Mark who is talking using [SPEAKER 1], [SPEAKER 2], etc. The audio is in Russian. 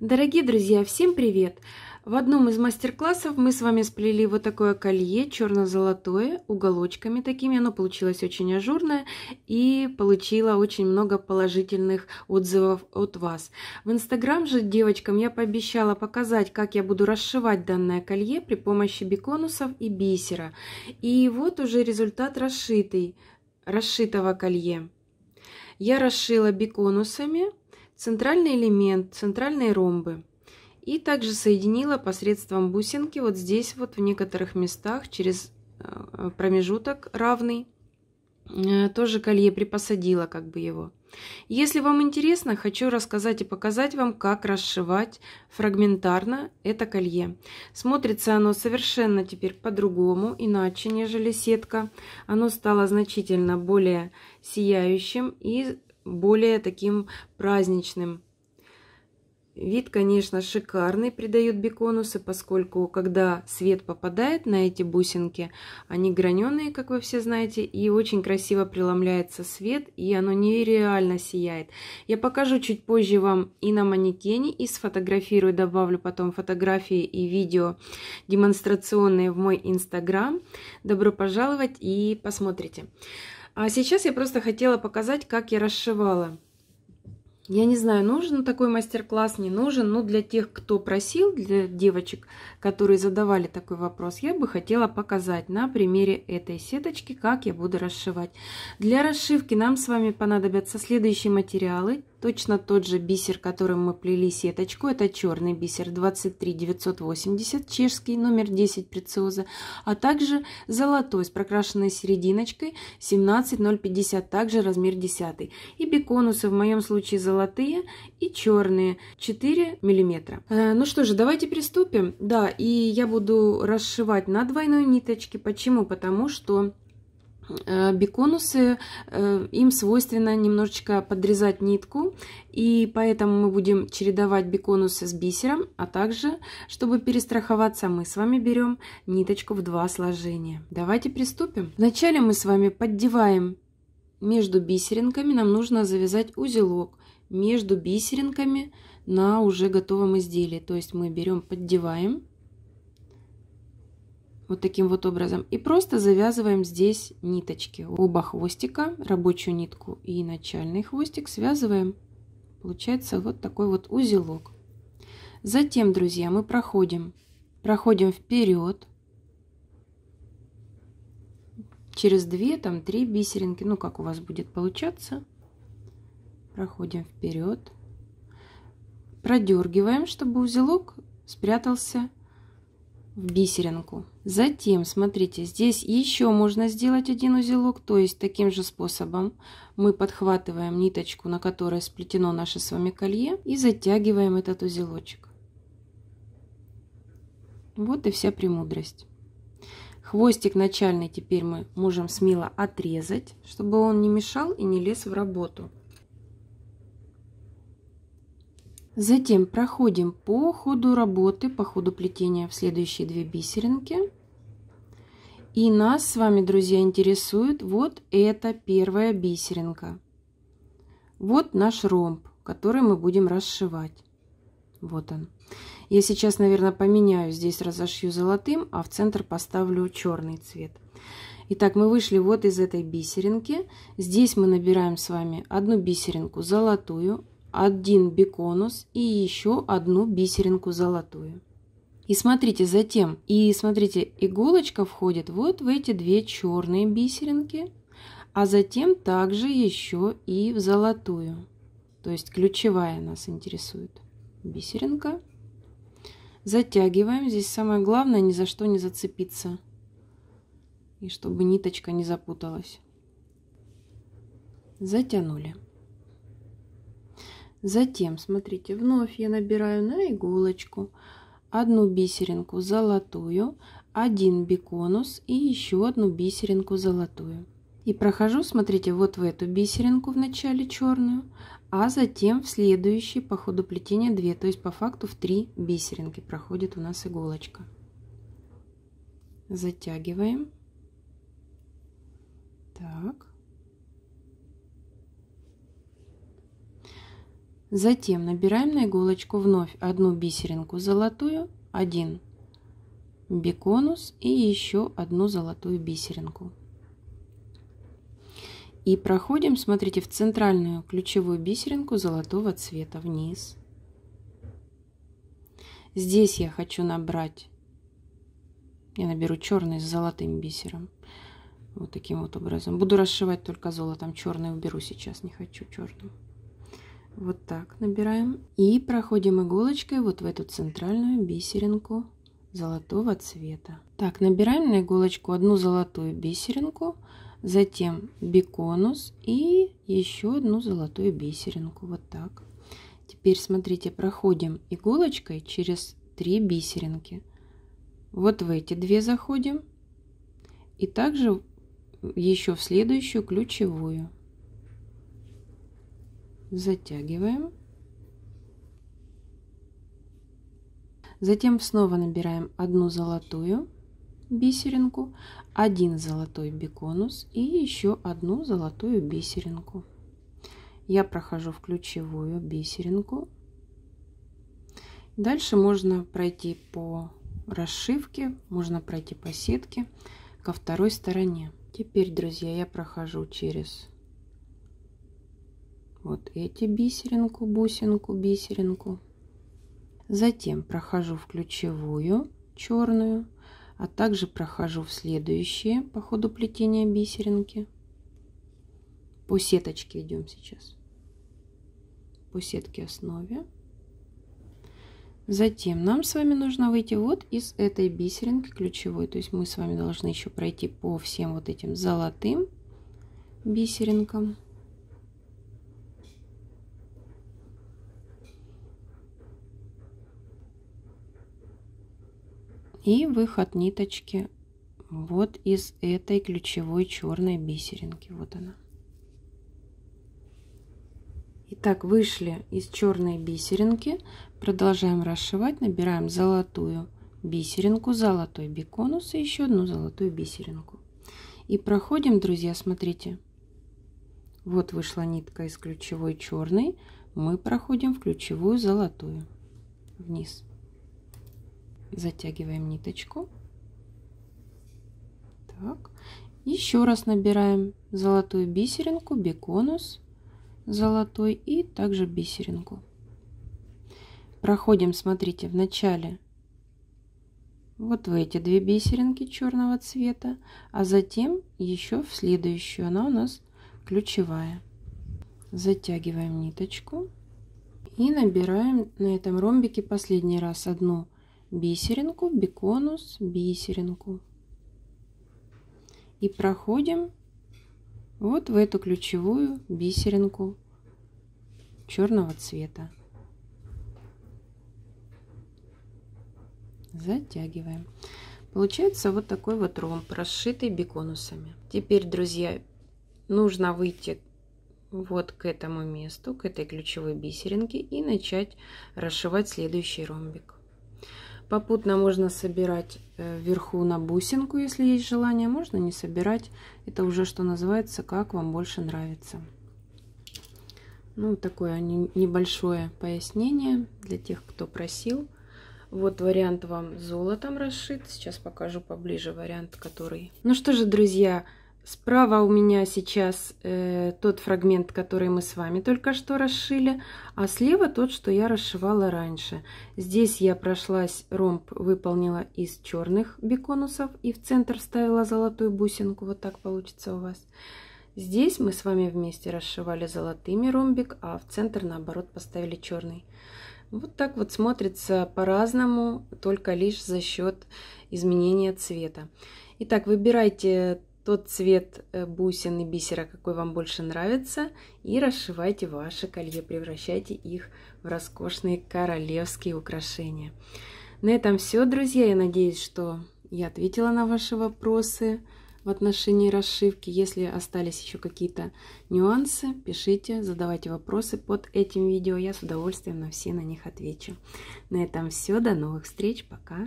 [SPEAKER 1] Дорогие друзья, всем привет! В одном из мастер-классов мы с вами сплели вот такое колье черно-золотое, уголочками такими. Оно получилось очень ажурное и получило очень много положительных отзывов от вас. В Инстаграм же девочкам я пообещала показать, как я буду расшивать данное колье при помощи беконусов и бисера. И вот уже результат расшитый, расшитого колье. Я расшила беконусами центральный элемент, центральные ромбы. И также соединила посредством бусинки вот здесь вот в некоторых местах через э, э, промежуток равный. Э, тоже колье припосадила как бы его. Если вам интересно, хочу рассказать и показать вам, как расшивать фрагментарно это колье. Смотрится оно совершенно теперь по-другому, иначе, нежели сетка. Оно стало значительно более сияющим и более таким праздничным. Вид, конечно, шикарный придают беконусы, поскольку когда свет попадает на эти бусинки, они граненые, как вы все знаете, и очень красиво преломляется свет, и оно нереально сияет. Я покажу чуть позже вам и на манекене, и сфотографирую, добавлю потом фотографии и видео демонстрационные в мой инстаграм. Добро пожаловать и посмотрите. А сейчас я просто хотела показать, как я расшивала. Я не знаю, нужен такой мастер-класс, не нужен, но для тех, кто просил, для девочек, которые задавали такой вопрос, я бы хотела показать на примере этой сеточки, как я буду расшивать. Для расшивки нам с вами понадобятся следующие материалы. Точно тот же бисер, которым мы плели сеточку, это черный бисер 23 980 чешский, номер 10 прециоза, а также золотой с прокрашенной серединочкой 17050, также размер 10. И беконусы, в моем случае золотые и черные, 4 миллиметра. Э, ну что же, давайте приступим. Да, и я буду расшивать на двойной ниточке. Почему? Потому что Э, биконусы, э, им свойственно немножечко подрезать нитку, и поэтому мы будем чередовать биконусы с бисером, а также, чтобы перестраховаться, мы с вами берем ниточку в два сложения. Давайте приступим. Вначале мы с вами поддеваем между бисеринками, нам нужно завязать узелок между бисеринками на уже готовом изделии. То есть мы берем, поддеваем вот таким вот образом. И просто завязываем здесь ниточки. Оба хвостика, рабочую нитку и начальный хвостик связываем. Получается вот такой вот узелок. Затем, друзья, мы проходим. Проходим вперед. Через 2, там 3 бисеринки. Ну, как у вас будет получаться. Проходим вперед. Продергиваем, чтобы узелок спрятался в бисеринку. Затем, смотрите, здесь еще можно сделать один узелок, то есть таким же способом мы подхватываем ниточку, на которой сплетено наше с вами колье, и затягиваем этот узелочек. Вот и вся премудрость. Хвостик начальный теперь мы можем смело отрезать, чтобы он не мешал и не лез в работу. Затем проходим по ходу работы, по ходу плетения в следующие две бисеринки. И нас с вами, друзья, интересует вот эта первая бисеринка. Вот наш ромб, который мы будем расшивать. Вот он. Я сейчас, наверное, поменяю, здесь разошью золотым, а в центр поставлю черный цвет. Итак, мы вышли вот из этой бисеринки. Здесь мы набираем с вами одну бисеринку золотую, один беконус и еще одну бисеринку золотую. И смотрите затем, и смотрите, иголочка входит вот в эти две черные бисеринки, а затем также еще и в золотую. То есть ключевая нас интересует бисеринка. Затягиваем. Здесь самое главное ни за что не зацепиться. И чтобы ниточка не запуталась. Затянули. Затем, смотрите, вновь я набираю на иголочку одну бисеринку золотую, один биконус и еще одну бисеринку золотую. И прохожу, смотрите, вот в эту бисеринку в начале черную, а затем в следующий по ходу плетения 2, то есть по факту в 3 бисеринки проходит у нас иголочка. Затягиваем. Так. Затем набираем на иголочку вновь одну бисеринку золотую, один биконус и еще одну золотую бисеринку. И проходим, смотрите, в центральную ключевую бисеринку золотого цвета вниз. Здесь я хочу набрать, я наберу черный с золотым бисером. Вот таким вот образом. Буду расшивать только золотом. Черный уберу сейчас, не хочу черным. Вот так набираем. И проходим иголочкой вот в эту центральную бисеринку золотого цвета. Так, набираем на иголочку одну золотую бисеринку, затем биконус и еще одну золотую бисеринку. Вот так. Теперь, смотрите, проходим иголочкой через три бисеринки. Вот в эти две заходим. И также еще в следующую ключевую затягиваем. Затем снова набираем одну золотую бисеринку, один золотой биконус и еще одну золотую бисеринку. Я прохожу в ключевую бисеринку. Дальше можно пройти по расшивке, можно пройти по сетке ко второй стороне. Теперь, друзья, я прохожу через вот эти бисеринку, бусинку, бисеринку. Затем прохожу в ключевую черную, а также прохожу в следующие по ходу плетения бисеринки. По сеточке идем сейчас. По сетке основе. Затем нам с вами нужно выйти вот из этой бисеринки ключевой. То есть мы с вами должны еще пройти по всем вот этим золотым бисеринкам. и выход ниточки вот из этой ключевой черной бисеринки. Вот она. Итак, вышли из черной бисеринки, продолжаем расшивать, набираем золотую бисеринку, золотой биконус и еще одну золотую бисеринку. И проходим, друзья, смотрите. Вот вышла нитка из ключевой черной, мы проходим в ключевую золотую вниз затягиваем ниточку. Так. Еще раз набираем золотую бисеринку, беконус золотой и также бисеринку. Проходим, смотрите, в начале вот в эти две бисеринки черного цвета, а затем еще в следующую, она у нас ключевая. Затягиваем ниточку и набираем на этом ромбике последний раз одну бисеринку, биконус, бисеринку. И проходим вот в эту ключевую бисеринку черного цвета. Затягиваем. Получается вот такой вот ромб, расшитый биконусами. Теперь, друзья, нужно выйти вот к этому месту, к этой ключевой бисеринке и начать расшивать следующий ромбик. Попутно можно собирать э, вверху на бусинку, если есть желание. Можно не собирать. Это уже, что называется, как вам больше нравится. Ну, такое небольшое пояснение для тех, кто просил. Вот вариант вам золотом расшит. Сейчас покажу поближе вариант, который... Ну что же, друзья, Справа у меня сейчас э, тот фрагмент, который мы с вами только что расшили, а слева тот, что я расшивала раньше. Здесь я прошлась, ромб выполнила из черных беконусов и в центр вставила золотую бусинку, вот так получится у вас. Здесь мы с вами вместе расшивали золотыми ромбик, а в центр наоборот поставили черный. Вот так вот смотрится по-разному, только лишь за счет изменения цвета. Итак, выбирайте тот цвет э, бусин и бисера, какой вам больше нравится, и расшивайте ваши колье, превращайте их в роскошные королевские украшения. На этом все, друзья. Я надеюсь, что я ответила на ваши вопросы в отношении расшивки. Если остались еще какие-то нюансы, пишите, задавайте вопросы под этим видео. Я с удовольствием на все на них отвечу. На этом все. До новых встреч. Пока.